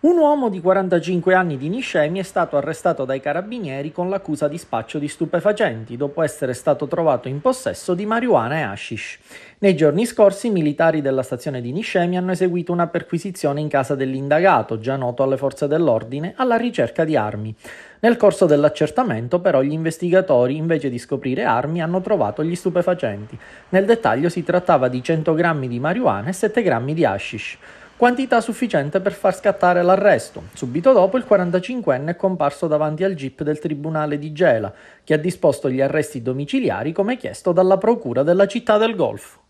Un uomo di 45 anni di Niscemi è stato arrestato dai carabinieri con l'accusa di spaccio di stupefacenti dopo essere stato trovato in possesso di marijuana e hashish. Nei giorni scorsi i militari della stazione di Niscemi hanno eseguito una perquisizione in casa dell'indagato, già noto alle forze dell'ordine, alla ricerca di armi. Nel corso dell'accertamento però gli investigatori invece di scoprire armi hanno trovato gli stupefacenti. Nel dettaglio si trattava di 100 grammi di marijuana e 7 grammi di hashish quantità sufficiente per far scattare l'arresto. Subito dopo il 45enne è comparso davanti al GIP del Tribunale di Gela, che ha disposto gli arresti domiciliari come chiesto dalla Procura della città del Golfo.